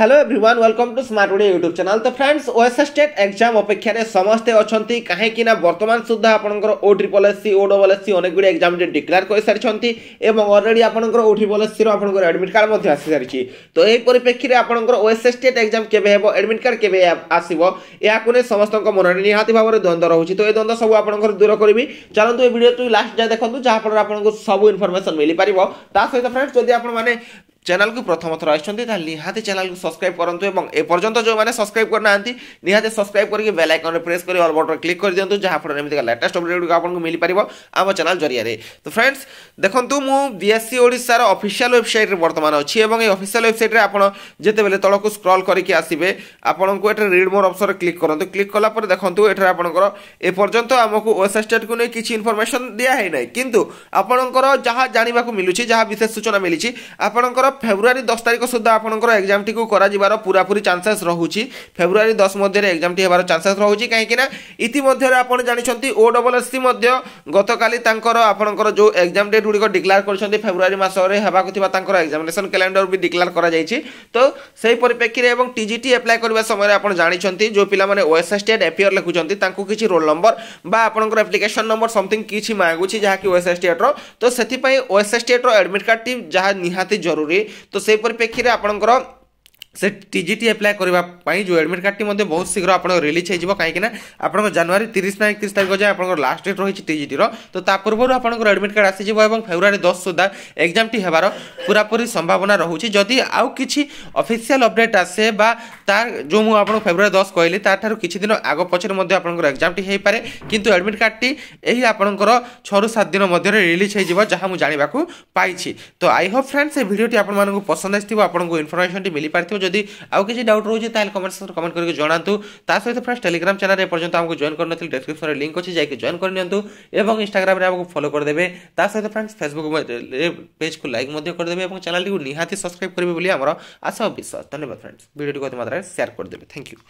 hello everyone welcome to smart Odia YouTube channel ତ friends OSS state exam ଅପେକ୍ଷାରେ ସମସ୍ତେ ଅଛନ୍ତି କାହିଁକି ନା ବର୍ତ୍ତମାନ ସୁଦ୍ଧା ଆପଣଙ୍କର O triple S C O double S C ଅନେକଗୁଡ଼ିଏ ଏକ୍ଜାମ୍ରେ ଡିକ୍ଲେୟାର କରିସାରିଛନ୍ତି ଏବଂ ଅଲରେଡ଼ି ଆପଣଙ୍କର ଓ ଟ୍ରିପଲ୍ ଏସ୍ ସିର ଆପଣଙ୍କର ଆଡ଼ମିଟ୍ କାର୍ଡ଼ ମଧ୍ୟ ଆସିସାରିଛି ତ ଏହି ପରିପ୍ରେକ୍ଷୀରେ ଆପଣଙ୍କର ଓଏସ୍ଏସ୍ ଷ୍ଟେଟ୍ ଏକ୍ଜାମ୍ କେବେ ହେବ ଆଡ଼ମିଟ୍ କାର୍ଡ଼ କେବେ ଆସିବ ଏହାକୁ ନେଇ ସମସ୍ତଙ୍କ ମନରେ ନିହାତି ଭାବରେ ଦ୍ୱନ୍ଦ୍ୱ ରହୁଛି ତ ଏ ଦ୍ୱନ୍ଦ୍ୱ ସବୁ ଆପଣଙ୍କର ଦୂର କରିବି ଚାଲନ୍ତୁ ଏ ଭିଡ଼ିଓଟି ଲାଷ୍ଟ ଯାଏ ଦେଖନ୍ତୁ ଯାହାଫଳରେ ଆପଣଙ୍କୁ ସବୁ ଇନଫର୍ମେସନ୍ ମିଳିପାରିବ ତା ସହିତ ଫ୍ରେଣ୍ଡସ୍ ଯଦି ଆପଣମାନେ ଚ୍ୟାନେଲକୁ ପ୍ରଥମ ଥର ଆସିଛନ୍ତି ତାହେଲେ ନିହାତି ଚ୍ୟାନେଲକୁ ସବସ୍କ୍ରାଇବ୍ କରନ୍ତୁ ଏବଂ ଏପର୍ଯ୍ୟନ୍ତ ଯେଉଁମାନେ ସବସ୍କ୍ରାଇବ୍ କରିନାହାନ୍ତି ନିହାତି ସବସ୍କ୍ରାଇବ୍ କରିକି ବେଲ୍ ଆଇକନ୍ରେ ପ୍ରେସ୍ କରି ଅଲ୍ ବଟନ୍ କ୍ଲିକ୍ କରିଦିଅନ୍ତୁ ଯାହାଫଳରେ ଏମିତିକା ଲାଟେଷ୍ଟ ଅପଡ଼େଟ୍ ଗୁଡ଼ିକ ଆପଣଙ୍କୁ ମିଳିପାରିବ ଆମ ଚ୍ୟାନେଲ୍ ଜରିଆରେ ତ ଫ୍ରେଣ୍ଡସ୍ ଦେଖନ୍ତୁ ମୁଁ ବିଏସ୍ସି ଓଡ଼ିଶାର ଅଫିସିଆଲ୍ ୱେବସାଇଟ୍ରେ ବର୍ତ୍ତମାନ ଅଛି ଏବଂ ଏହି ଅଫିସିଆଲ୍ ୱେବସାଇଟ୍ରେ ଆପଣ ଯେତେବେଳେ ତଳକୁ ସ୍କ୍ରଲ୍ କରିକି ଆସିବେ ଆପଣଙ୍କୁ ଏଠାରେ ରିଡ୍ ମୋର ଅପ୍ସନ୍ରେ କ୍ଲିକ୍ କରନ୍ତୁ କ୍ଲିକ୍ କଲା ପରେ ଦେଖନ୍ତୁ ଏଠାରେ ଆପଣଙ୍କର ଏପର୍ଯ୍ୟନ୍ତ ଆମକୁ ଓଏସ୍ଏସ୍ ଷ୍ଟେଟ୍କୁ ନେଇ କିଛି ଇନଫର୍ମେସନ୍ ଦିଆ ହେଇନାହିଁ କିନ୍ତୁ ଆପଣଙ୍କର ଯାହା ଜାଣିବାକୁ ମିଳୁଛି ଯାହା ବିଶେଷ ସୂଚନା ମିଳିଛି ଆପଣଙ୍କର ফেব্রুয়ারি দশ তারিখ সুদ্ধা আপনার এক্সামটি করা পুরাপুরি চান্সেস রয়েছে ফেব্রুয়ারি দশ মধ্যে এক্সামটি হওয়ার চান্সেস রয়েছে না ইতিমধ্যে আপনার জাঁচান ও ডবল এস সি গতকাল তাঁর আপনার যে এক্সাম ডেট গুড়ি ডিক্লার করেছেন ফেব্রুয়ারি মাসে হওয়া তাঁর এক্সামিনেসন ক্যালেন্ডর বি ডিক্লার করা যাই তো সেই পরিপ্রেক্ষী এবং টিজিটি এপ্লাই করার সময় আপনার জাঁচান যে পিলা মানে ওএসএস টেট এপিআর লিখুছেন তাঁর কিছু রোল নম্বর বা আপনার আপ্লিকেসন নম্বর সমথিং কিছু মাগুছি যা কি ওএসএস টেট্র তো সেই ওএসএস টেট্র এডমিট কার্ডটি যা নিহতি জরুরি तो से परिप्रेक्षी आपंकर ସେ ଟି ଜି ଟି ଆପ୍ଲାଏ କରିବା ପାଇଁ ଯେଉଁ ଆଡ଼ମିଟ୍ କାର୍ଡ଼ଟି ମଧ୍ୟ ବହୁତ ଶୀଘ୍ର ଆପଣଙ୍କ ରିଲିଜ୍ ହୋଇଯିବ କାହିଁକିନା ଆପଣଙ୍କ ଜାନୁଆରୀ ତିରିଶ ନା ଏକତିରିଶ ତାରିଖ ଯାଏଁ ଆପଣଙ୍କର ଲାଷ୍ଟ ଡେଟ୍ ରହିଛି ଟି ଜିଟିର ତ ତା ପୂର୍ବରୁ ଆପଣଙ୍କର ଆଡ଼ମିଟ୍ କାର୍ଡ଼ ଆସିଯିବ ଏବଂ ଫେବୃଆରୀ ଦଶ ସୁଦ୍ଧା ଏକ୍ଜାମ୍ଟି ହେବାର ପୁରାପୁରି ସମ୍ଭାବନା ରହୁଛି ଯଦି ଆଉ କିଛି ଅଫିସିଆଲ୍ ଅପଡ଼େଟ୍ ଆସେ ବା ତା ଯେଉଁ ମୁଁ ଆପଣଙ୍କୁ ଫେବୃଆରୀ ଦଶ କହିଲି ତାଠାରୁ କିଛି ଦିନ ଆଗ ପଛରେ ମଧ୍ୟ ଆପଣଙ୍କର ଏକ୍ଜାମ୍ଟି ହୋଇପାରେ କିନ୍ତୁ ଆଡ଼ମିଟ୍ କାର୍ଡ଼ଟି ଏହି ଆପଣଙ୍କର ଛଅରୁ ସାତ ଦିନ ମଧ୍ୟରେ ରିଲିଜ୍ ହୋଇଯିବ ଯାହା ମୁଁ ଜାଣିବାକୁ ପାଇଛି ତ ଆଇ ହୋପ୍ ଫ୍ରେଣ୍ଡସ୍ ଏ ଭିଡ଼ିଓଟି ଆପଣମାନଙ୍କୁ ପସନ୍ଦ ଆସିଥିବ ଆପଣଙ୍କୁ ଇନଫର୍ମେସନ୍ଟି ମିଳିପାରିଥିବ যদি আউ কিছু ডাউট রয়েছে তাহলে কমেন্ট সেকশন কমেন্ট করি জনাতু তা সহ ফ্রেন্ডস টেলিগ্রাম চ্যানেল এপর্যন্ত আমাকে জয়েন করে নিলে ডেসক্রিপশনে লিঙ্ক অছি যাইকে জয়েন করে নিয়ন্তু এবং ইনস্টাগ্রামে আমাকে ফলো করে দেবে তা সহ ফ্রেন্ডস ফেসবুক পেজকে লাইক করে দেবে এবং চ্যানেলটি নিহাতি সবসক্রাইব করবে বলে আমার আশা ও বিশ্বাস ধন্যবাদ ফ্রেন্ডস ভিডিওটি কত মাত্রায় করে দেবে থ্যাংক ইউ